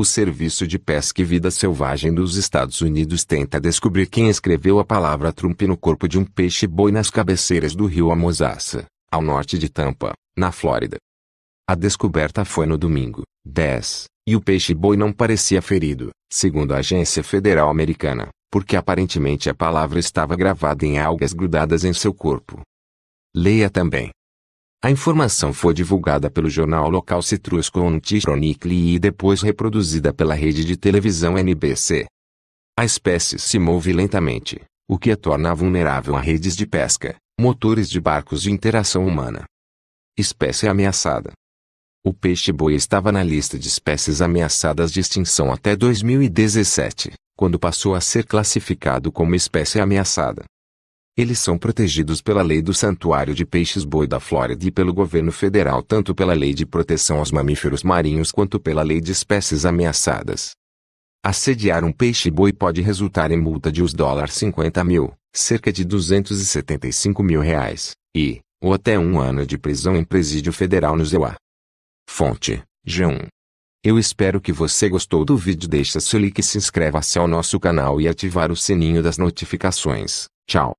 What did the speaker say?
O Serviço de Pesca e Vida Selvagem dos Estados Unidos tenta descobrir quem escreveu a palavra Trump no corpo de um peixe-boi nas cabeceiras do rio Amosassa, ao norte de Tampa, na Flórida. A descoberta foi no domingo, 10, e o peixe-boi não parecia ferido, segundo a agência federal americana, porque aparentemente a palavra estava gravada em algas grudadas em seu corpo. Leia também a informação foi divulgada pelo jornal local Citrusco Chronicle e depois reproduzida pela rede de televisão NBC. A espécie se move lentamente, o que a torna vulnerável a redes de pesca, motores de barcos e interação humana. Espécie ameaçada. O peixe-boi estava na lista de espécies ameaçadas de extinção até 2017, quando passou a ser classificado como espécie ameaçada. Eles são protegidos pela Lei do Santuário de Peixes Boi da Flórida e pelo governo federal tanto pela Lei de Proteção aos Mamíferos Marinhos quanto pela Lei de Espécies Ameaçadas. Assediar um peixe-boi pode resultar em multa de US$ 50 mil, cerca de 275 mil reais, e, ou até um ano de prisão em presídio federal no ZEUA. Fonte, G1. Eu espero que você gostou do vídeo deixa seu like e se inscreva-se ao nosso canal e ativar o sininho das notificações. Tchau.